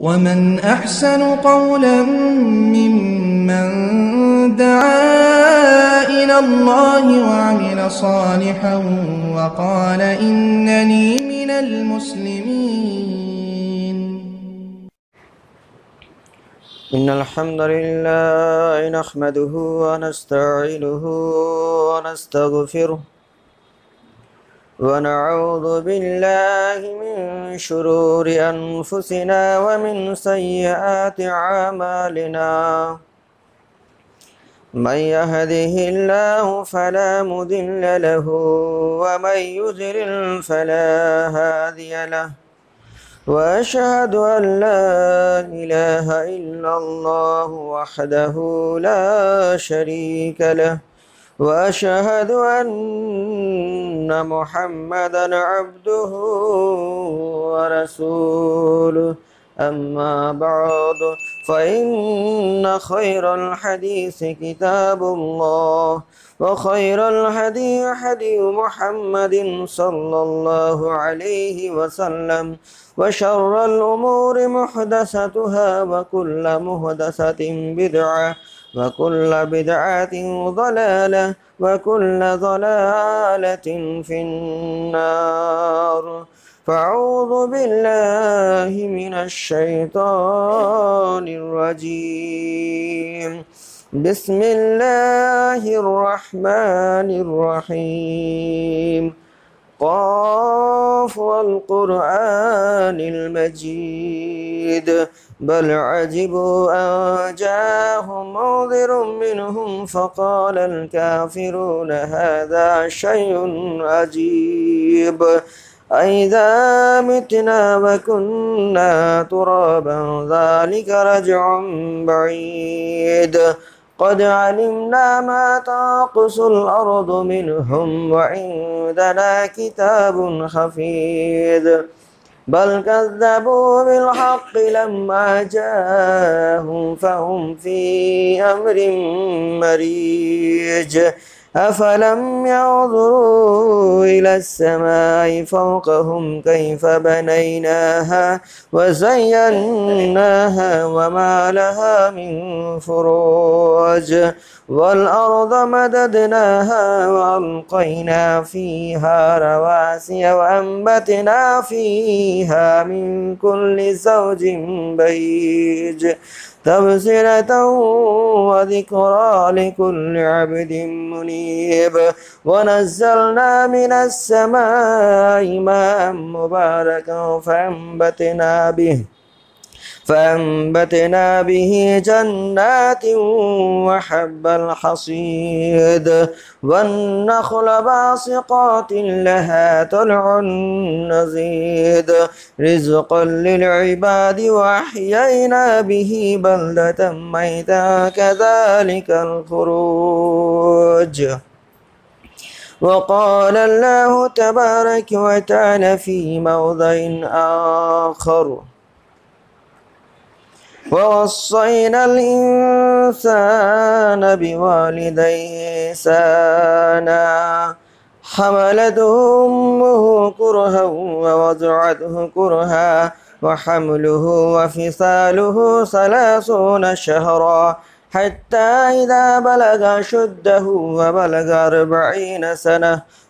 ومن أحسن قولا ممن دعا إلى الله وعمل صالحا وقال إنني من المسلمين إن الحمد لله نحمده ونستعينه ونستغفره ونعوذ بالله من شرور أنفسنا ومن سيئات أعمالنا من يهده الله فلا مذل له ومن يضلل فلا هادي له واشهد ان لا اله الا الله وحده لا شريك له وأشهد أن محمدا عبده ورسوله أما بعد فإن خير الحديث كتاب الله وخير الهدي هدي محمد صلى الله عليه وسلم وشر الأمور محدثتها وكل محدثة بدعة وكل بدعة ضلالة وكل ضلالة في النار فأعوذ بالله من الشيطان الرجيم بسم الله الرحمن الرحيم قاف والقرآن المجيد بل عجبوا أن جاءهم منذر منهم فقال الكافرون هذا شيء عجيب أئذا متنا وكنا ترابا ذلك رجع بعيد قد علمنا ما تنقص الأرض منهم وعندنا كتاب حفيظ بل كذبوا بالحق لما جاءهم فهم في أمر مريج أفلم ينظروا إلى السماء فوقهم كيف بنيناها وزيناها وما لها من فروج والأرض مددناها وألقينا فيها رواسي وأنبتنا فيها من كل زوج بيج تبصرة وذكرى لكل عبد منيب ونزلنا من السماء ماء مباركا فأنبتنا به فأنبتنا به جنات وحب الحصيد والنخل باسقات لها طلع نزيد رزقا للعباد وأحيينا به بلدة ميتا كذلك الخروج وقال الله تبارك وتعالى في موضع آخر ووصينا الإنسان بوالديه إحسانا حملته أمه كرها ووضعته كرها وحمله وفصاله ثلاثون شهرا حتى إذا بلغ شده وبلغ أربعين سنة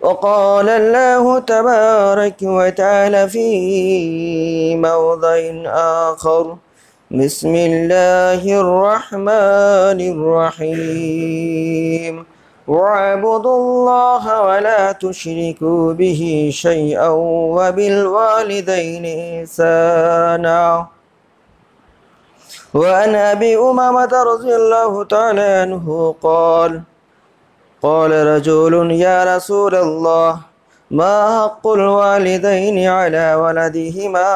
وقال الله تبارك وتعالى في موضع آخر بسم الله الرحمن الرحيم واعبدوا الله ولا تشركوا به شيئا وبالوالدين إحسانا وعن أبي أمامة رضي الله تعالى عنه قال قال رجل يا رسول الله ما حق الوالدين على ولدهما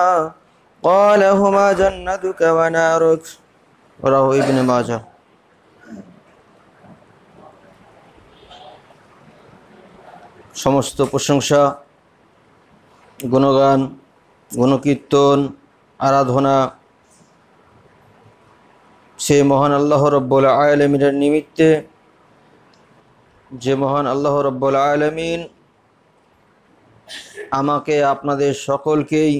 قال هما جنتك ونارك رواه ابن ماجه সমস্ত প্রশংসা গুণগান গুণকীর্তন আরাধনা সে মহান আল্লাহ রব্বুল আয়ালমিনের নিমিত্তে যে মহান আল্লাহ রব্বুল আলমিন আমাকে আপনাদের সকলকেই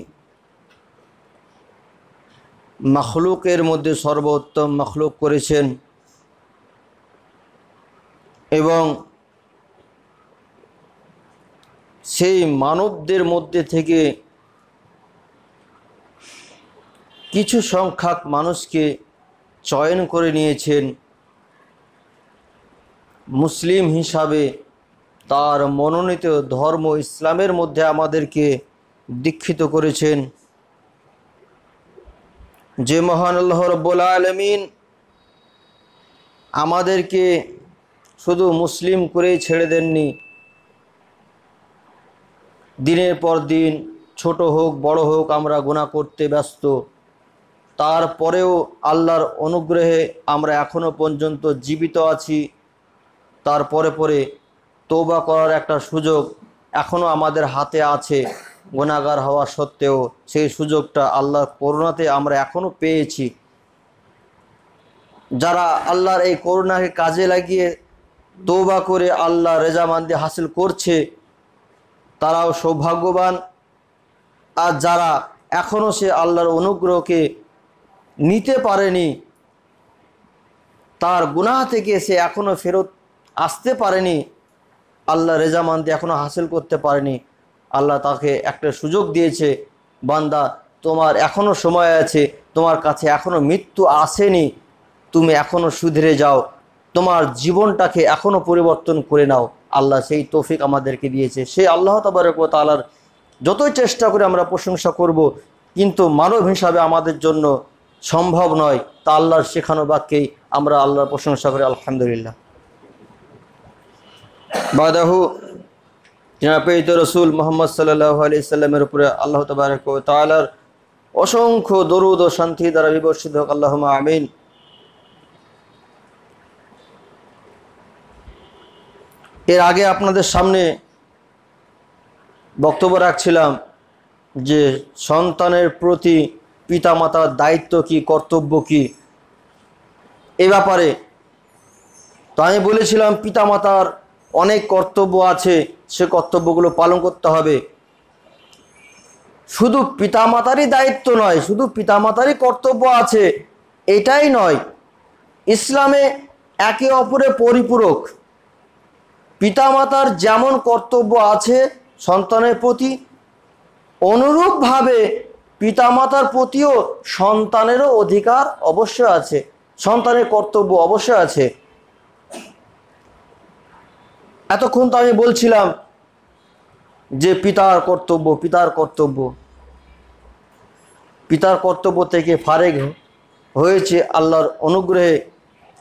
মখলুকের মধ্যে সর্বোত্তম মখলুক করেছেন এবং সেই মানবদের মধ্যে থেকে কিছু সংখ্যাক মানুষকে চয়ন করে নিয়েছেন মুসলিম হিসাবে তার মনোনীত ধর্ম ইসলামের মধ্যে আমাদেরকে দীক্ষিত করেছেন যে মহান আল্লাহ রব্বুল আলমিন আমাদেরকে শুধু মুসলিম করেই ছেড়ে দেননি দিনের পর দিন ছোট হোক বড় হোক আমরা গুণা করতে ব্যস্ত তারপরেও আল্লাহর অনুগ্রহে আমরা এখনও পর্যন্ত জীবিত আছি তারপরে পরে তৌবা করার একটা সুযোগ এখনও আমাদের হাতে আছে গোনাগার হওয়া সত্ত্বেও সেই সুযোগটা আল্লাহর করুণাতে আমরা এখনও পেয়েছি যারা আল্লাহর এই করুণাকে কাজে লাগিয়ে তৌবা করে আল্লাহ রেজামান্দি হাসিল করছে তারাও সৌভাগ্যবান আর যারা এখনও সে আল্লাহর অনুগ্রহকে নিতে পারেনি তার গুণা থেকে সে এখনও ফেরত আসতে পারেনি আল্লাহ রেজামান্তি এখনও হাসিল করতে পারেনি আল্লাহ তাকে একটা সুযোগ দিয়েছে বান্দা তোমার এখনও সময় আছে তোমার কাছে এখনও মৃত্যু আসেনি তুমি এখনও সুধরে যাও তোমার জীবনটাকে এখনও পরিবর্তন করে নাও আল্লাহ সেই তৌফিক আমাদেরকে দিয়েছে সেই আল্লাহ তাবারক তালার যতই চেষ্টা করে আমরা প্রশংসা করব কিন্তু মানব হিসাবে আমাদের জন্য সম্ভব নয় তা আল্লাহর শেখানো বাক্যেই আমরা আল্লাহর প্রশংসা করি আলহামদুলিল্লাহ বাদাহু পেয়িত রসুল মোহাম্মদ সাল্লাহ আলি সাল্লামের উপরে আল্লাহ তবরক তালার অসংখ্য দরুদ ও শান্তি দ্বারা বিবর্ষিত হোক আল্লাহ আমিন এর আগে আপনাদের সামনে বক্তব্য রাখছিলাম যে সন্তানের প্রতি পিতামাতার দায়িত্ব কি কর্তব্য কি এ ব্যাপারে তো আমি বলেছিলাম পিতামাতার অনেক কর্তব্য আছে সে কর্তব্যগুলো পালন করতে হবে শুধু পিতামাতারই দায়িত্ব নয় শুধু পিতামাতারই কর্তব্য আছে এটাই নয় ইসলামে একে অপরে পরিপূরক পিতামাতার যেমন কর্তব্য আছে সন্তানের প্রতি অনুরূপভাবে পিতামাতার প্রতিও সন্তানেরও অধিকার অবশ্যই আছে সন্তানের কর্তব্য অবশ্যই আছে এতক্ষণ তো আমি বলছিলাম যে পিতার কর্তব্য পিতার কর্তব্য পিতার কর্তব্য থেকে ফারেক হয়েছে আল্লাহর অনুগ্রহে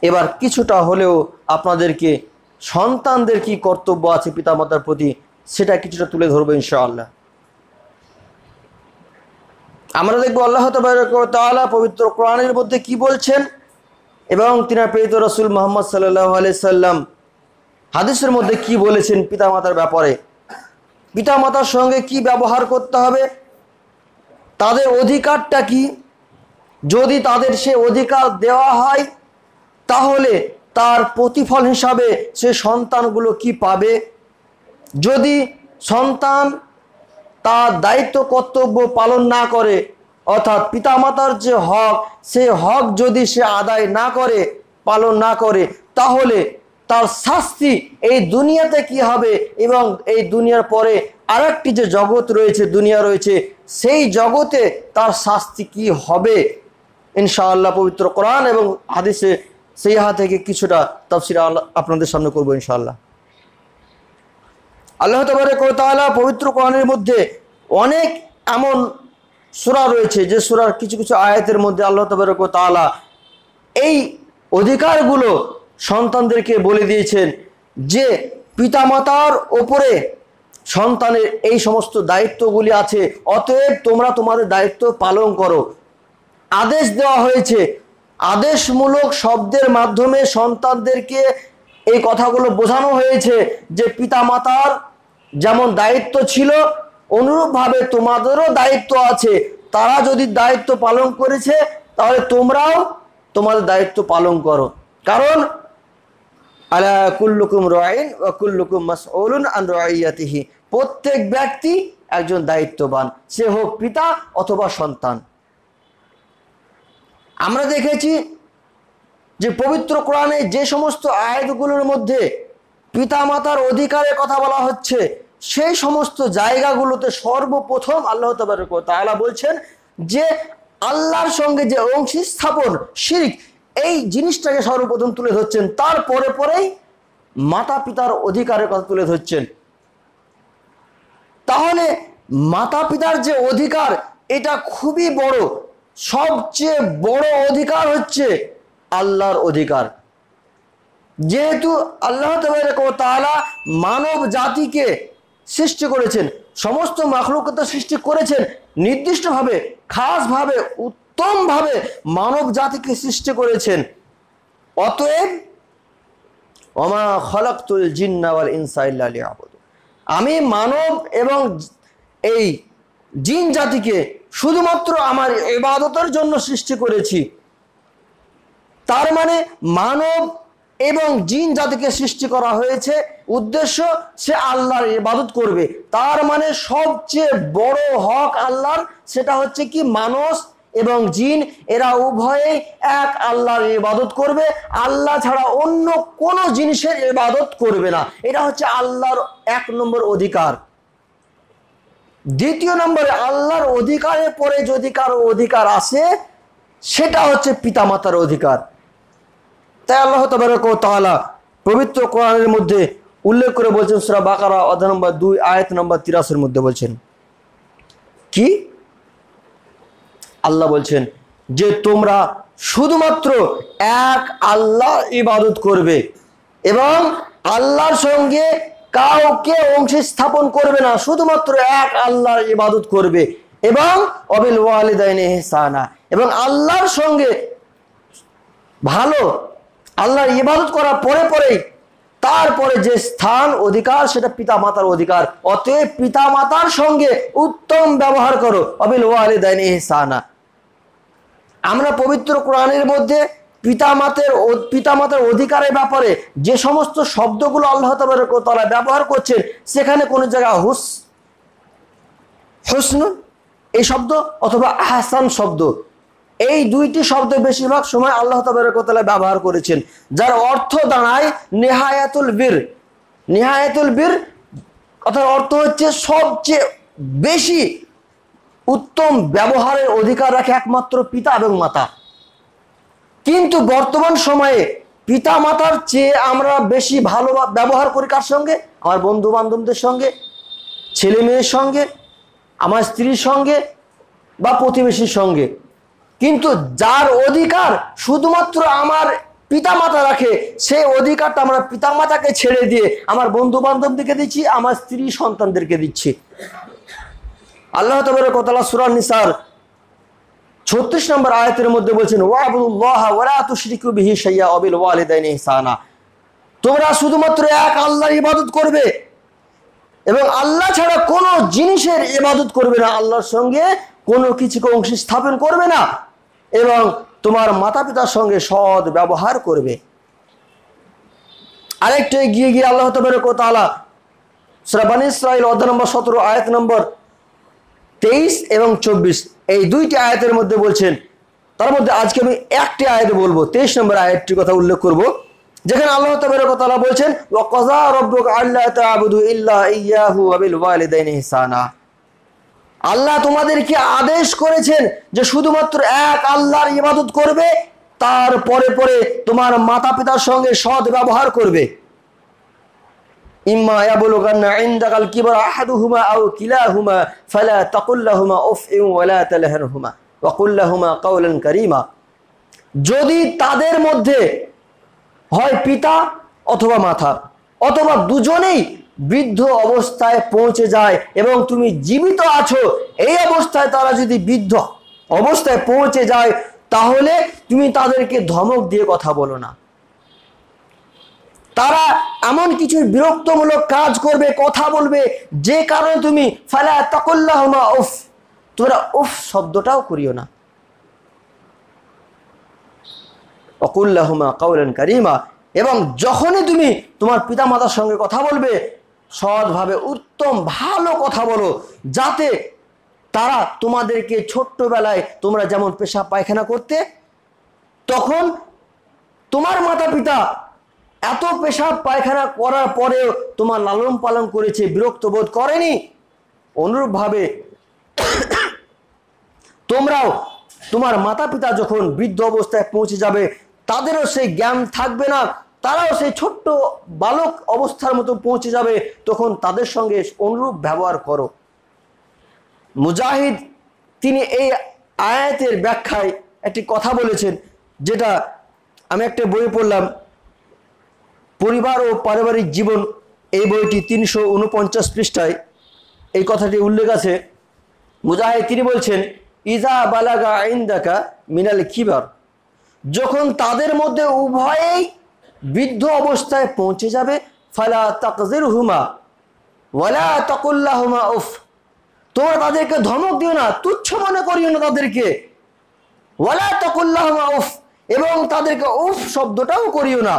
এবার কিছুটা হলেও আপনাদেরকে সন্তানদের কি কর্তব্য আছে পিতামাতার প্রতি সেটা কিছুটা তুলে ধরবো ইনশাআল্লাহ আমরা দেখবো আল্লাহ তালা পবিত্র কোরআনের মধ্যে কি বলছেন এবং তিনি প্রেরিত রসুল মোহাম্মদ সাল্লাহ আলি সাল্লাম হাদিসের মধ্যে কি বলেছেন পিতামাতার ব্যাপারে পিতামাতার সঙ্গে কি ব্যবহার করতে হবে তাদের অধিকারটা কি যদি তাদের সে অধিকার দেওয়া হয় তাহলে তার প্রতিফল হিসাবে সে সন্তানগুলো কি পাবে যদি সন্তান তার দায়িত্ব কর্তব্য পালন না করে অর্থাৎ পিতামাতার যে হক সে হক যদি সে আদায় না করে পালন না করে তাহলে তার শাস্তি এই দুনিয়াতে কি হবে এবং এই দুনিয়ার পরে আরেকটি যে জগৎ রয়েছে দুনিয়া রয়েছে সেই জগতে তার শাস্তি কি হবে ইনশাআল্লাহ পবিত্র কোরআন এবং হাদিসে সেই হা থেকে কিছুটা আল্লাহ আপনাদের সামনে করবো ইনশাআল্লাহ আল্লাহ তবরে কোতালা পবিত্র কোরআনের মধ্যে অনেক এমন সুরা রয়েছে যে সুরার কিছু কিছু আয়াতের মধ্যে আল্লাহ তবরে কোতালা এই অধিকারগুলো সন্তানদেরকে বলে দিয়েছেন যে পিতামাতার ওপরে সন্তানের এই সমস্ত দায়িত্বগুলি আছে অতএব তোমরা তোমাদের দায়িত্ব পালন করো আদেশ দেওয়া হয়েছে আদেশমূলক শব্দের মাধ্যমে সন্তানদেরকে এই কথাগুলো বোঝানো হয়েছে যে পিতামাতার যেমন দায়িত্ব ছিল অনুরূপভাবে তোমাদেরও দায়িত্ব আছে তারা যদি দায়িত্ব পালন করেছে তাহলে তোমরাও তোমাদের দায়িত্ব পালন করো কারণ আলা কুল্লুকুম রয়েন কুল্লুকুম মাসউলুন আন প্রত্যেক ব্যক্তি একজন দায়িত্ববান সে হোক পিতা অথবা সন্তান আমরা দেখেছি যে পবিত্র কোরআনে যে সমস্ত আয়াতগুলোর মধ্যে পিতামাতার অধিকারের কথা বলা হচ্ছে সেই সমস্ত জায়গাগুলোতে সর্বপ্রথম আল্লাহ তালা বলছেন যে আল্লাহর সঙ্গে যে অংশী স্থাপন শিরিক এই জিনিসটাকে সর্বপ্রথম তুলে ধরছেন তারপরে পরেই মাতা পিতার অধিকারের কথা তুলে ধরছেন তাহলে মাতা পিতার যে অধিকার এটা খুবই বড় সবচেয়ে বড় অধিকার হচ্ছে আল্লাহর অধিকার যেহেতু আল্লাহ তালা মানব জাতিকে সৃষ্টি করেছেন সমস্ত মাখলুকতা সৃষ্টি করেছেন নির্দিষ্টভাবে খাসভাবে উত্তমভাবে মানব জাতিকে সৃষ্টি করেছেন অতএব অমা খলাকুল জিন্নাওয়াল ইনসাইল্লা আবদ আমি মানব এবং এই জিন জাতিকে শুধুমাত্র আমার ইবাদতের জন্য সৃষ্টি করেছি তার মানে মানব এবং জিন জাতিকে সৃষ্টি করা হয়েছে উদ্দেশ্য সে আল্লাহর ইবাদত করবে তার মানে সবচেয়ে বড় হক আল্লাহর সেটা হচ্ছে কি মানুষ এবং জিন এরা উভয়ে এক আল্লাহর ইবাদত করবে আল্লাহ ছাড়া অন্য কোনো জিনিসের ইবাদত করবে না এটা হচ্ছে আল্লাহর এক নম্বর অধিকার দ্বিতীয় নম্বরে আল্লাহর অধিকারের পরে যদি কারো অধিকার আসে সেটা হচ্ছে পিতামাতার অধিকার তাই আল্লাহ তবরক তাহলা পবিত্র কোরআনের মধ্যে উল্লেখ করে বলছেন সুরা বাকারা অধ্যায় নম্বর দুই আয়াত নম্বর তিরাশের মধ্যে বলছেন কি আল্লাহ বলছেন যে তোমরা শুধুমাত্র এক আল্লাহ ইবাদত করবে এবং আল্লাহর সঙ্গে কাউকে অংশে স্থাপন করবে না শুধুমাত্র এক আল্লাহর ইবাদত করবে এবং অবিল ওয়ালিদাইন এহসানা এবং আল্লাহর সঙ্গে ভালো আল্লাহর ইবাদত করার পরে পরেই তারপরে যে স্থান অধিকার সেটা পিতা মাতার অধিকার অতএব পিতা মাতার সঙ্গে উত্তম ব্যবহার করো অবিল ওয়ালিদাইন এহসানা আমরা পবিত্র কোরআনের মধ্যে পিতামাতের পিতামাতার অধিকারের ব্যাপারে যে সমস্ত শব্দগুলো আল্লাহ তালা ব্যবহার করছেন সেখানে কোনো জায়গায় হুস হুসন এই শব্দ অথবা আহসান শব্দ এই দুইটি শব্দ বেশিরভাগ সময় আল্লাহ তালা ব্যবহার করেছেন যার অর্থ দাঁড়ায় নেহায়াতুল বীর নেহায়াতুল বীর অর্থাৎ অর্থ হচ্ছে সবচেয়ে বেশি উত্তম ব্যবহারের অধিকার রাখে একমাত্র পিতা এবং মাতা কিন্তু বর্তমান সময়ে পিতা মাতার চেয়ে আমরা বেশি ভালো ব্যবহার করি কার সঙ্গে আমার বন্ধু বান্ধবদের সঙ্গে ছেলে মেয়ের সঙ্গে আমার স্ত্রীর সঙ্গে বা প্রতিবেশীর সঙ্গে কিন্তু যার অধিকার শুধুমাত্র আমার পিতা মাতা রাখে সেই অধিকারটা আমরা পিতা মাতাকে ছেড়ে দিয়ে আমার বন্ধু বান্ধবদেরকে দিচ্ছি আমার স্ত্রী সন্তানদেরকে দিচ্ছি আল্লাহ তবর কোতালা সুরান নিসার ছত্রিশ নম্বর আয়াতের মধ্যে বলছেন তোমরা শুধুমাত্র এক আল্লাহর ইবাদত করবে এবং আল্লাহ ছাড়া কোনো জিনিসের ইবাদত করবে না আল্লাহর সঙ্গে কোনো কিছুকে অংশ স্থাপন করবে না এবং তোমার মাতা পিতার সঙ্গে সদ ব্যবহার করবে আরেকটু এগিয়ে গিয়ে আল্লাহ তবর কোতালা শ্রাবানী ইসরায়েল অধ্যায় নম্বর সতেরো আয়াত নম্বর তেইশ এবং চব্বিশ এই দুইটি আয়াতের মধ্যে বলছেন তার মধ্যে আজকে আমি একটি আয়াত বলবো তেইশ নম্বর আয়াতটির কথা উল্লেখ করব যেখানে আল্লাহ তাবের কথা বলছেন আল্লাহ ইল্লাহ ইয়াহু আল্লাহ তোমাদেরকে আদেশ করেছেন যে শুধুমাত্র এক আল্লাহর ইবাদত করবে তার পরে পরে তোমার মাতা পিতার সঙ্গে সদ ব্যবহার করবে ইম্মা ইয়াবলুগান্না ইনদাকাল কিবরা আহাদুহুমা আও কিলাহুমা ফালা তাকুল লাহুমা উফ ওয়া লা তানহারহুমা ওয়া কুল লাহুমা যদি তাদের মধ্যে হয় পিতা অথবা মাথা অথবা দুজনেই বৃদ্ধ অবস্থায় পৌঁছে যায় এবং তুমি জীবিত আছো এই অবস্থায় তারা যদি বৃদ্ধ অবস্থায় পৌঁছে যায় তাহলে তুমি তাদেরকে ধমক দিয়ে কথা বলো না তারা এমন কিছু বিরক্তমূলক কাজ করবে কথা বলবে যে কারণে তুমি ফালা তকল্লাহমা উফ তোমরা উফ শব্দটাও করিও না অকুল্লাহমা কাউলেন কারিমা এবং যখনই তুমি তোমার পিতামাতার সঙ্গে কথা বলবে সৎভাবে উত্তম ভালো কথা বলো যাতে তারা তোমাদেরকে ছোট্টবেলায় তোমরা যেমন পেশা পায়খানা করতে তখন তোমার মাতা পিতা এত পেশাব পায়খানা করার পরেও তোমার লালন পালন করেছে বিরক্ত বোধ করেনি অনুরূপভাবে তোমরাও তোমার মাতা পিতা যখন বৃদ্ধ অবস্থায় পৌঁছে যাবে তাদেরও সেই জ্ঞান থাকবে না তারাও সেই ছোট্ট বালক অবস্থার মতো পৌঁছে যাবে তখন তাদের সঙ্গে অনুরূপ ব্যবহার করো মুজাহিদ তিনি এই আয়াতের ব্যাখ্যায় একটি কথা বলেছেন যেটা আমি একটা বই পড়লাম পরিবার ও পারিবারিক জীবন এই বইটি তিনশো উনপঞ্চাশ পৃষ্ঠায় এই কথাটি উল্লেখ আছে মুজাহিদ তিনি বলছেন ইজা বালাগা আইন দেখা মিনাল কিবার যখন তাদের মধ্যে উভয়েই বৃদ্ধ অবস্থায় পৌঁছে যাবে ফালা তাকজির হুমা ওয়ালা তাকুল্লা হুমা উফ তোমরা তাদেরকে ধমক দিও না তুচ্ছ মনে করিও না তাদেরকে ওয়ালা তাকুল্লা হুমা উফ এবং তাদেরকে উফ শব্দটাও করিও না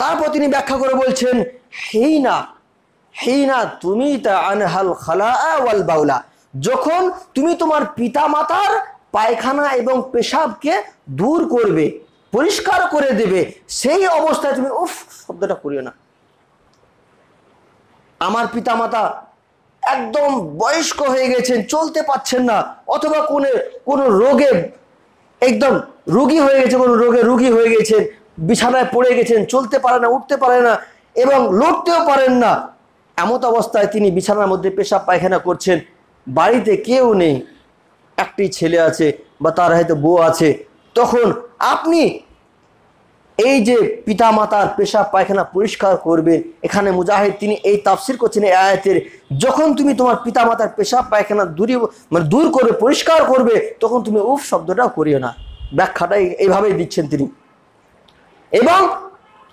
তারপর তিনি ব্যাখ্যা করে বলছেন হেইনা হেইনা তুমি তা আনহাল খালা ওয়াল বাউলা যখন তুমি তোমার পিতা মাতার পায়খানা এবং পেশাবকে দূর করবে পরিষ্কার করে দেবে সেই অবস্থায় তুমি উফ শব্দটা করিও না আমার পিতামাতা একদম বয়স্ক হয়ে গেছেন চলতে পারছেন না অথবা কোন কোনো রোগে একদম রুগী হয়ে গেছে কোনো রোগে রুগী হয়ে গেছেন বিছানায় পড়ে গেছেন চলতে পারে না উঠতে পারে না এবং লড়তেও পারেন না এমত অবস্থায় তিনি বিছানার মধ্যে পেশাব পায়খানা করছেন বাড়িতে কেউ নেই একটি ছেলে আছে বা তার হয়তো বউ আছে তখন আপনি এই যে পিতা মাতার পেশা পায়খানা পরিষ্কার করবেন এখানে মুজাহিদ তিনি এই তাফসির করছেন এই আয়াতের যখন তুমি তোমার পিতা মাতার পেশা পায়খানা দূরী মানে দূর করে পরিষ্কার করবে তখন তুমি উফ শব্দটাও করিও না ব্যাখ্যাটাই এইভাবেই দিচ্ছেন তিনি এবং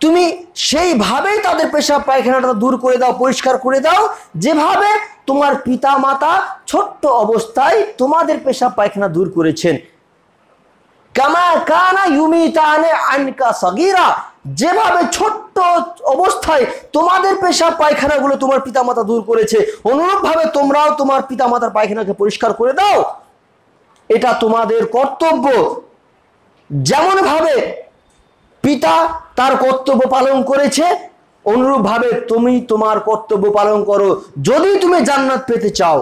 তুমি সেইভাবেই তাদের পেশা পায়খানাটা দূর করে দাও পরিষ্কার করে দাও যেভাবে তোমার পিতা মাতা ছোট্ট অবস্থায় তোমাদের পেশা পায়খানা দূর করেছেন কামা কানা ইউমি তানে আনকা সগিরা যেভাবে ছোট্ট অবস্থায় তোমাদের পেশা পায়খানাগুলো তোমার পিতামাতা দূর করেছে অনুরূপভাবে তোমরাও তোমার পিতামাতার পায়খানাকে পরিষ্কার করে দাও এটা তোমাদের কর্তব্য যেমনভাবে পিতা তার কর্তব্য পালন করেছে অনুরূপভাবে তুমি তোমার কর্তব্য পালন করো যদি তুমি জান্নাত পেতে চাও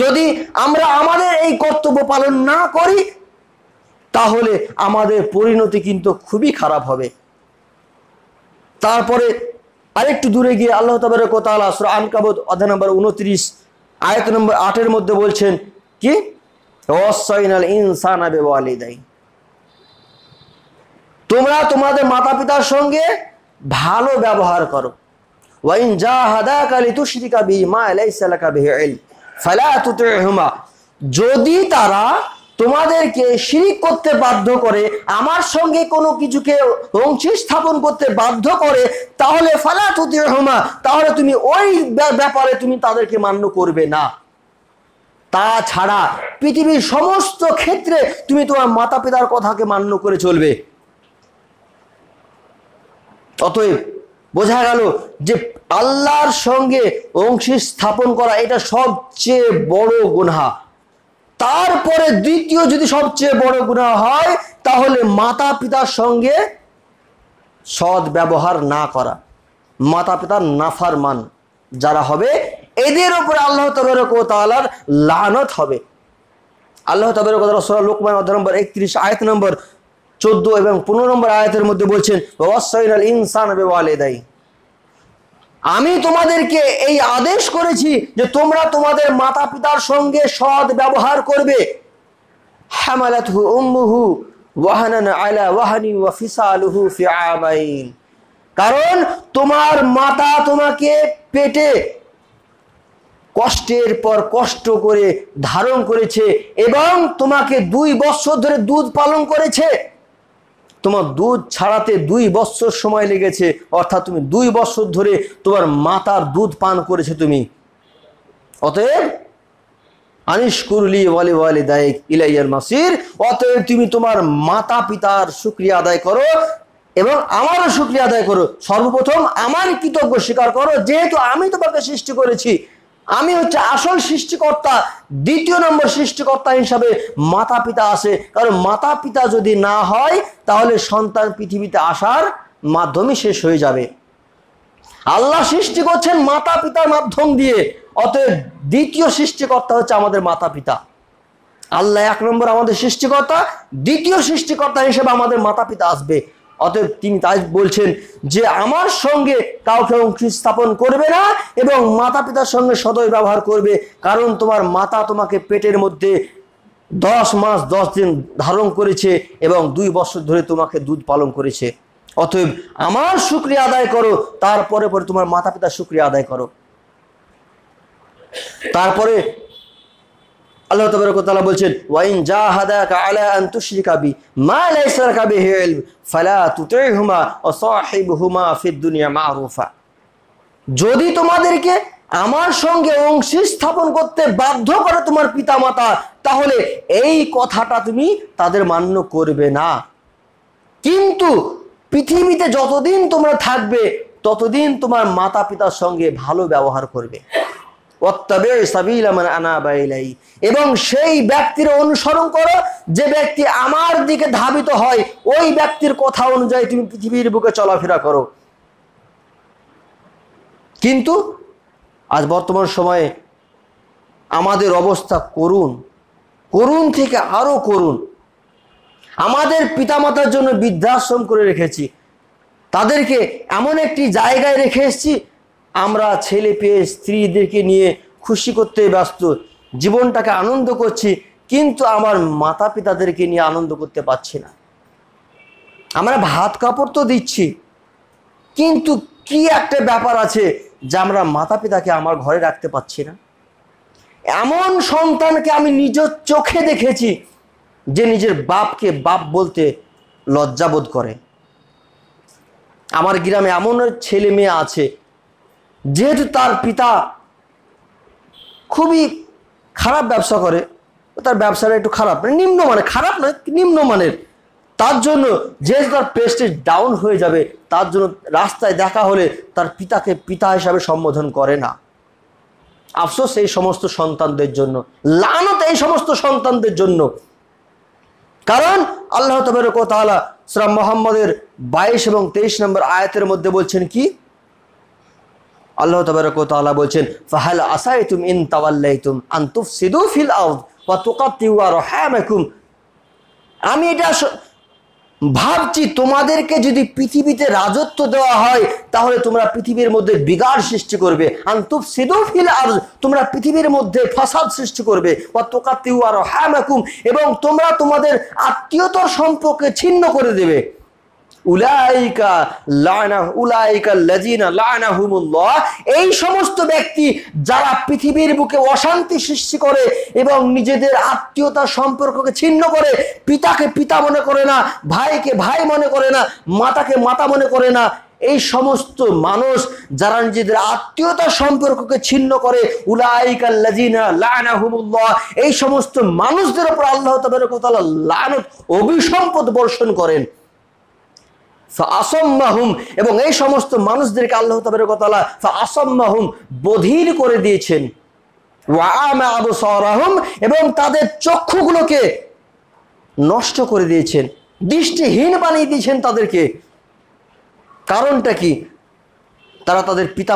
যদি আমরা আমাদের এই কর্তব্য পালন না করি তাহলে আমাদের পরিণতি কিন্তু খুবই খারাপ হবে তারপরে আরেকটু দূরে গিয়ে আল্লাহ তাবের কোথাল আসর আনকাবত অধ্যায় নম্বর উনত্রিশ আয়ত নম্বর আটের মধ্যে বলছেন কি অসাইনাল ইনসান আবে ওয়ালিদাই তোমরা তোমাদের মাতা পিতার সঙ্গে ভালো ব্যবহার করো ওয়াইন যা হাদা তু তুশরিকা বি মা আলাইসালাকা বিহি ইল ফালা তুতিহুমা যদি তারা তোমাদেরকে শিরিক করতে বাধ্য করে আমার সঙ্গে কোনো কিছুকে অংশী স্থাপন করতে বাধ্য করে তাহলে ফালা হুমা তাহলে তুমি ওই ব্যাপারে তুমি তাদেরকে মান্য করবে না তাছাড়া পৃথিবীর সমস্ত ক্ষেত্রে তুমি তোমার মাতা পিতার কথাকে মান্য করে চলবে অতএব বোঝা গেল যে আল্লাহর সঙ্গে অংশী স্থাপন করা এটা সবচেয়ে বড় গুনহা তারপরে দ্বিতীয় যদি সবচেয়ে বড় গুণা হয় তাহলে মাতা পিতার সঙ্গে সৎ ব্যবহার না করা মাতা পিতার নাফার মান যারা হবে এদের উপরে আল্লাহ তবরকালার লানত হবে আল্লাহ তবরকাল সোরা লোকমান নম্বর একত্রিশ আয়ত নম্বর চোদ্দ এবং পনেরো নম্বর আয়াতের মধ্যে বলছেন ইনসান আমি তোমাদেরকে এই আদেশ করেছি যে তোমরা তোমাদের মাতা পিতার সঙ্গে সৎ ব্যবহার করবে কারণ তোমার মাতা তোমাকে পেটে কষ্টের পর কষ্ট করে ধারণ করেছে এবং তোমাকে দুই বছর ধরে দুধ পালন করেছে তোমার দুধ ছাড়াতে দুই বছর সময় লেগেছে অর্থাৎ তুমি দুই বছর ধরে তোমার মাতার দুধ পান করেছে তুমি অতএব আনিস কুরলি ওয়ালি ওয়ালি দায়ক ইলাইয়ার মাসির অতএব তুমি তোমার মাতা পিতার শুক্রিয়া আদায় করো এবং আমারও শুক্রিয়া আদায় করো সর্বপ্রথম আমার কৃতজ্ঞ স্বীকার করো যেহেতু আমি তোমাকে সৃষ্টি করেছি আমি হচ্ছে আসল সৃষ্টিকর্তা দ্বিতীয় নম্বর সৃষ্টিকর্তা হিসাবে মাতা পিতা আসে কারণ মাতা পিতা যদি না হয় তাহলে সন্তান পৃথিবীতে আসার মাধ্যমে শেষ হয়ে যাবে আল্লাহ সৃষ্টি করছেন মাতা পিতার মাধ্যম দিয়ে অতএব দ্বিতীয় সৃষ্টিকর্তা হচ্ছে আমাদের মাতা পিতা আল্লাহ এক নম্বর আমাদের সৃষ্টিকর্তা দ্বিতীয় সৃষ্টিকর্তা হিসেবে আমাদের মাতা পিতা আসবে অতএব তিনি তাই বলছেন যে আমার সঙ্গে কাউকে অংশ স্থাপন করবে না এবং মাতা পিতার সঙ্গে সদয় ব্যবহার করবে কারণ তোমার মাতা তোমাকে পেটের মধ্যে দশ মাস দশ দিন ধারণ করেছে এবং দুই বছর ধরে তোমাকে দুধ পালন করেছে অতএব আমার শুক্রিয়া আদায় করো তারপরে পরে তোমার মাতা পিতার শুক্রিয়া আদায় করো তারপরে আল্লাহ বলছেন ওয়াইন হাদা আলা যদি তোমাদেরকে আমার সঙ্গে অংশী স্থাপন করতে বাধ্য করে তোমার পিতামাতা তাহলে এই কথাটা তুমি তাদের মান্য করবে না কিন্তু পৃথিবীতে যতদিন তোমরা থাকবে ততদিন তোমার মাতা পিতার সঙ্গে ভালো ব্যবহার করবে এবং সেই ব্যক্তির অনুসরণ করো যে ব্যক্তি আমার দিকে ধাবিত হয় ওই ব্যক্তির কথা অনুযায়ী তুমি পৃথিবীর বুকে চলাফেরা করো কিন্তু আজ বর্তমান সময়ে আমাদের অবস্থা করুন করুন থেকে আরও করুন আমাদের পিতামাতার জন্য বৃদ্ধাশ্রম করে রেখেছি তাদেরকে এমন একটি জায়গায় রেখে এসেছি আমরা ছেলে পেয়ে স্ত্রীদেরকে নিয়ে খুশি করতে ব্যস্ত জীবনটাকে আনন্দ করছি কিন্তু আমার মাতা পিতাদেরকে নিয়ে আনন্দ করতে পারছি না আমরা ভাত কাপড় তো দিচ্ছি কিন্তু কি একটা ব্যাপার আছে যা আমরা মাতা পিতাকে আমার ঘরে রাখতে পারছি না এমন সন্তানকে আমি নিজের চোখে দেখেছি যে নিজের বাপকে বাপ বলতে লজ্জাবোধ করে আমার গ্রামে এমন ছেলে মেয়ে আছে যেহেতু তার পিতা খুবই খারাপ ব্যবসা করে তার ব্যবসাটা একটু খারাপ মানে নিম্নমানের খারাপ নয় নিম্নমানের তার জন্য যেহেতু তার প্রেস্টিজ ডাউন হয়ে যাবে তার জন্য রাস্তায় দেখা হলে তার পিতাকে পিতা হিসাবে সম্বোধন করে না আফসোস এই সমস্ত সন্তানদের জন্য লানত এই সমস্ত সন্তানদের জন্য কারণ আল্লাহ তবের আলা শ্রাম মোহাম্মদের বাইশ এবং তেইশ নম্বর আয়াতের মধ্যে বলছেন কি আল্লাহ তবরক তালা বলছেন ফাহাল আসাই তুম ইন তাওয়াল্লাইতুম আন্তুফ সিদু ফিল আউদ বা তোকাতিউয়া রহ্যামেকুম আমি এটা ভাবছি তোমাদেরকে যদি পৃথিবীতে রাজত্ব দেওয়া হয় তাহলে তোমরা পৃথিবীর মধ্যে বিগাড় সৃষ্টি করবে আন্তুফ ফিল আর তোমরা পৃথিবীর মধ্যে ফসাদ সৃষ্টি করবে বা তোকাতিউ আর হ্যামাকুম এবং তোমরা তোমাদের আত্মীয়তর সম্পর্কে ছিন্ন করে দেবে উলাইকা উলাইকা লাজিনা এই সমস্ত ব্যক্তি যারা পৃথিবীর বুকে অশান্তি সৃষ্টি করে এবং নিজেদের আত্মীয়তা সম্পর্ককে ছিন্ন করে পিতাকে পিতা মনে করে না ভাইকে ভাই মনে করে না মাতাকে মাতা মনে করে না এই সমস্ত মানুষ যারা নিজেদের আত্মীয়তা সম্পর্ককে ছিন্ন করে এই সমস্ত মানুষদের উপর আল্লাহ অভিসম্পদ বর্ষণ করেন এবং এই সমস্ত মানুষদেরকে আল্লাহ তালা মাহুম বধির করে দিয়েছেন এবং তাদের চক্ষুগুলোকে নষ্ট করে দিয়েছেন দৃষ্টিহীন বানিয়ে দিয়েছেন তাদেরকে কারণটা কি তারা তাদের পিতা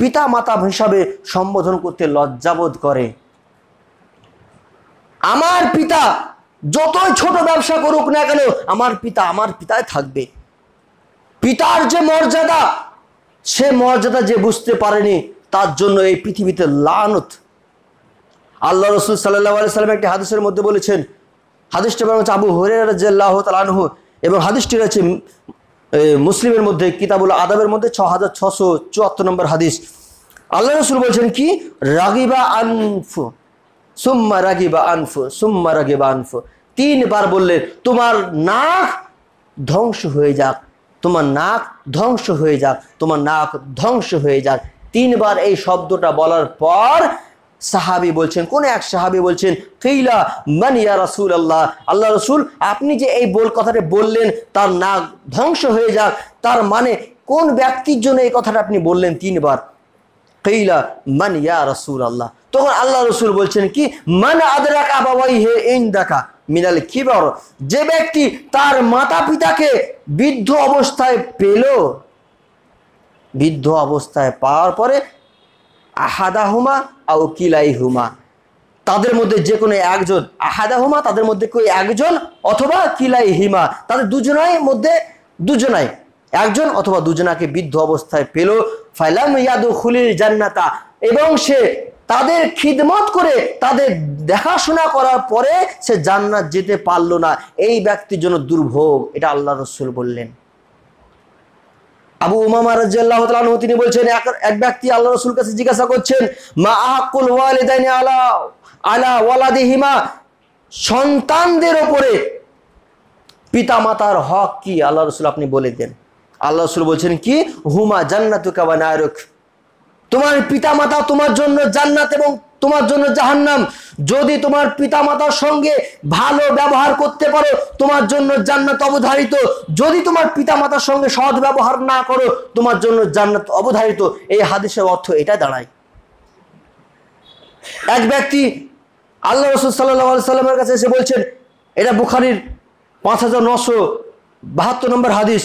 পিতা মাতা হিসাবে সম্বোধন করতে লজ্জাবোধ করে আমার পিতা যতই ছোট ব্যবসা করুক না কেন আমার পিতা আমার পিতায় থাকবে পিতার যে মর্যাদা সে মর্যাদা যে বুঝতে পারেনি তার জন্য এই পৃথিবীতে লানত আল্লাহ রসুল সাল্লাহ আলি সাল্লাম একটি হাদিসের মধ্যে বলেছেন হাদিসটি হচ্ছে আবু হরিয়াহ তালানহু এবং হাদিসটি রয়েছে মুসলিমের মধ্যে কিতাবুল আদাবের মধ্যে ছ হাজার ছশো চুয়াত্তর নম্বর হাদিস আল্লাহ রসুল বলছেন কি রাগিবা আনফু সুম্মা রাগিবা আনফ সুম্মা রাগিবা আনফু তিনবার বললেন তোমার নাক ধ্বংস হয়ে যাক তোমার নাক ধ্বংস হয়ে যাক তোমার নাক ধ্বংস হয়ে যাক তিনবার এই শব্দটা বলার পর সাহাবি বলছেন কোন এক সাহাবি বলছেন কেইলা মানিয়া ইয়া রাসুল আল্লাহ আল্লাহ রসুল আপনি যে এই বল কথাটা বললেন তার নাক ধ্বংস হয়ে যাক তার মানে কোন ব্যক্তির জন্য এই কথাটা আপনি বললেন তিনবার কেইলা মান ইয়া রাসুল আল্লাহ তখন আল্লাহ রসুল বলছেন কি মানে আদরাকা বাবাই হে ইন দেখা মিনাল বর যে ব্যক্তি তার মাতা পিতাকে বৃদ্ধ অবস্থায় পেল বৃদ্ধ অবস্থায় পাওয়ার পরে আহাদাহুমা আও কিলাইহুমা তাদের মধ্যে যে কোনো একজন আহাদাহুমা তাদের মধ্যে কেউ একজন অথবা কিলাই হিমা তাদের দুজনাই মধ্যে দুজনাই একজন অথবা দুজনাকে বৃদ্ধ অবস্থায় পেল ফাইলাম ইয়াদু খুলির জান্নাতা এবং সে তাদের খিদমত করে তাদের দেখাশোনা করার পরে সে জান্নাত যেতে পারলো না এই ব্যক্তির জন্য দুর্ভোগ এটা আল্লাহ রসুল বললেন আবু উমামা রাজিয়াল্লাহ তালু তিনি বলছেন এক ব্যক্তি আল্লাহ রসুল কাছে জিজ্ঞাসা করছেন মা আকুল ওয়ালিদাইনি আলা আলা ওয়ালাদিহিমা সন্তানদের ওপরে পিতামাতার হক কি আল্লাহ রসুল আপনি বলে দেন আল্লাহ রসুল বলছেন কি হুমা জান্নাতুকা ওয়া নারুক তোমার পিতা মাতা তোমার জন্য জান্নাত এবং তোমার জন্য জাহান্নাম যদি তোমার পিতা মাতার সঙ্গে ভালো ব্যবহার করতে পারো তোমার জন্য জান্নাত অবধারিত যদি তোমার পিতা মাতার সঙ্গে সৎ ব্যবহার না করো তোমার জন্য জান্নাত অবধারিত এই হাদিসের অর্থ এটা দাঁড়ায় এক ব্যক্তি আল্লাহ রসুল সাল্লাহ সাল্লামের কাছে এসে বলছেন এটা বুখারির পাঁচ হাজার নশো বাহাত্তর নম্বর হাদিস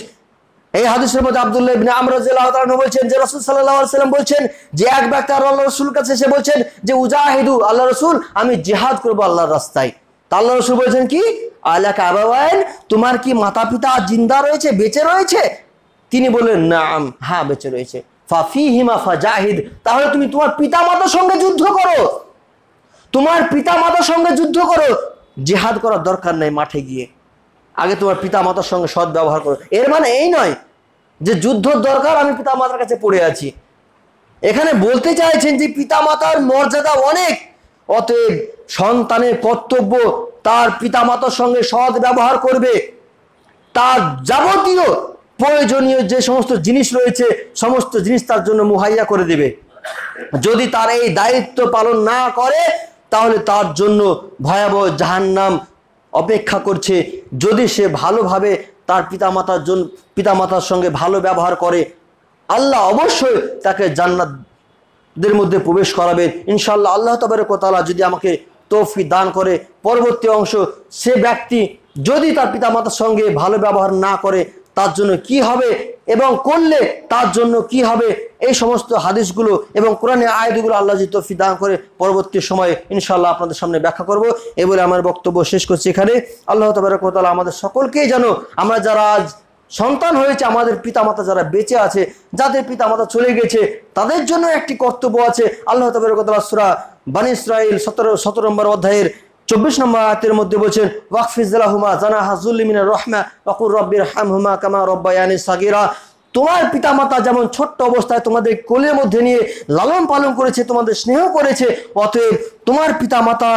এই হাদিসের মধ্যে আব্দুল্লাহ ইবনে আমর রাদিয়াল্লাহু তাআলা বলছেন যে রাসূল সাল্লাল্লাহু আলাইহি সাল্লাম বলছেন যে এক ব্যক্তি আল্লাহর রাসূল কাছে এসে বলছেন যে উজাহিদু আল্লাহর রাসূল আমি জিহাদ করব আল্লাহর রাস্তায় তা আল্লাহ রাসূল বলছেন কি আলা কাবাওয়াইন তোমার কি মাতা পিতা জিন্দা রয়েছে বেঁচে রয়েছে তিনি বললেন নাম হ্যাঁ বেঁচে রয়েছে ফাফিহিমা ফাজাহিদ তাহলে তুমি তোমার পিতা মাতার সঙ্গে যুদ্ধ করো তোমার পিতা মাতার সঙ্গে যুদ্ধ করো জিহাদ করার দরকার নেই মাঠে গিয়ে আগে তোমার পিতা মাতার সঙ্গে সদ ব্যবহার করো এর মানে এই নয় যে যুদ্ধ দরকার আমি পিতামাতার কাছে পড়ে আছি এখানে বলতে চাইছেন যে পিতামাতার মর্যাদা অনেক অতএব সন্তানের কর্তব্য তার পিতা মাতার সঙ্গে সৎ ব্যবহার করবে তার যাবতীয় প্রয়োজনীয় যে সমস্ত জিনিস রয়েছে সমস্ত জিনিস তার জন্য মুহাইয়া করে দেবে যদি তার এই দায়িত্ব পালন না করে তাহলে তার জন্য ভয়াবহ জাহান্নাম অপেক্ষা করছে যদি সে ভালোভাবে তার পিতামাতার জন্য পিতামাতার সঙ্গে ভালো ব্যবহার করে আল্লাহ অবশ্যই তাকে জান্নাতদের মধ্যে প্রবেশ করাবেন ইনশাল্লাহ আল্লাহ তবের কোতালা যদি আমাকে তৌফি দান করে পরবর্তী অংশ সে ব্যক্তি যদি তার পিতামাতার সঙ্গে ভালো ব্যবহার না করে তার জন্য কি হবে এবং করলে তার জন্য কি হবে এই সমস্ত হাদিসগুলো এবং কোরআনে আয়দগুলো আল্লাহ জি তফি দান করে পরবর্তী সময়ে ইনশাল্লাহ আপনাদের সামনে ব্যাখ্যা করব এ বলে আমার বক্তব্য শেষ করছি এখানে আল্লাহ তবরকতাল আমাদের সকলকেই যেন আমরা যারা আজ সন্তান হয়েছে আমাদের পিতামাতা যারা বেঁচে আছে যাদের পিতামাতা চলে গেছে তাদের জন্য একটি কর্তব্য আছে আল্লাহ তবরকতলা সুরা বানিস্রাইল সতেরো সতেরো নম্বর অধ্যায়ের চব্বিশ নম্বর আয়াতের মধ্যে বলছেন ওয়াকফিজুল্লাহ হুমা জানা হাজুল্লিমিন রহমা ওয়াকুর রব্বির হাম হুমা কামা রব্বায়ানি সাগিরা তোমার মাতা যেমন ছোট্ট অবস্থায় তোমাদের কোলের মধ্যে নিয়ে লালন পালন করেছে তোমাদের স্নেহ করেছে অতএব তোমার পিতা মাতা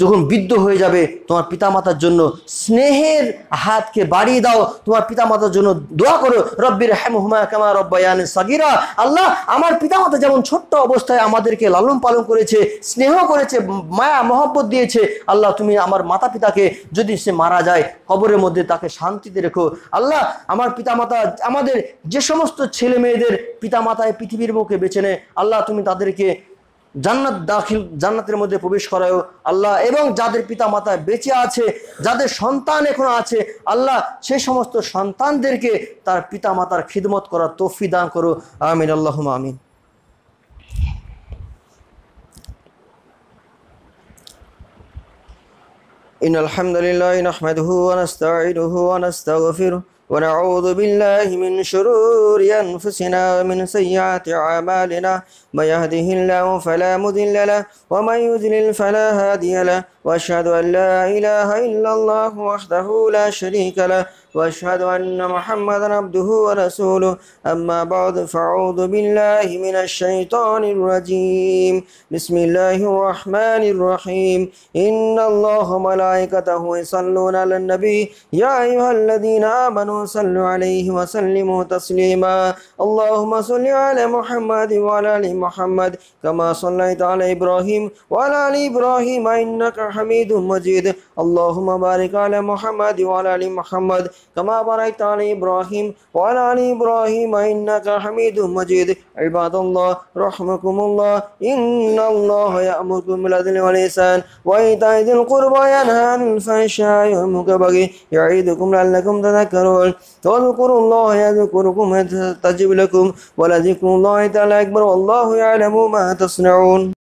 যখন বৃদ্ধ হয়ে যাবে তোমার পিতামাতার জন্য স্নেহের হাতকে বাড়িয়ে দাও তোমার পিতামাতার জন্য দোয়া করো রব্বির হেম হুমায় কামা রব্বায়ান সাগিরা আল্লাহ আমার পিতামাতা যেমন ছোট্ট অবস্থায় আমাদেরকে লালন পালন করেছে স্নেহ করেছে মায়া মহব্বত দিয়েছে আল্লাহ তুমি আমার মাতা পিতাকে যদি সে মারা যায় কবরের মধ্যে তাকে শান্তিতে রেখো আল্লাহ আমার পিতামাতা আমাদের যে সমস্ত ছেলে মেয়েদের পিতামাতায় পৃথিবীর মুখে বেছে নেয় আল্লাহ তুমি তাদেরকে জান্নাত দাখিল জান্নাতের মধ্যে প্রবেশ করায় আল্লাহ এবং যাদের পিতা মাতা বেঁচে আছে যাদের সন্তান এখন আছে আল্লাহ সে সমস্ত সন্তানদেরকে তার পিতা মাতার খিদমত করার তফি দান করো আমিন আল্লাহ আমিন إن الحمد لله نحمده ونستعينه ونستغفره ونعوذ بالله من شرور أنفسنا ومن سيئات عمالنا من يهده الله فلا مذل له ومن يذلل فلا هادي له وأشهد أن لا إله إلا الله وحده لا شريك له وأشهد أن محمدا عبده ورسوله أما بعد فأعوذ بالله من الشيطان الرجيم بسم الله الرحمن الرحيم إن الله ملائكته يصلون على النبي يا أيها الذين آمنوا صلوا عليه وسلموا تسليما اللهم صل على محمد وعلى آل محمد كما صليت على إبراهيم وعلى آل إبراهيم إنك حميد مجيد اللهم بارك على محمد وعلى آل محمد كما باركت على إبراهيم وعلى آل إبراهيم إنك حميد مجيد عباد الله رحمكم الله إن الله يأمركم بالعدل والإحسان وإيتاء ذي القربى ينهى عن الفحشاء والمنكر يعيدكم لعلكم تذكرون فاذكروا الله يذكركم ويستجب لكم ولذكر الله تعالى أكبر والله والله يعلم ما تصنعون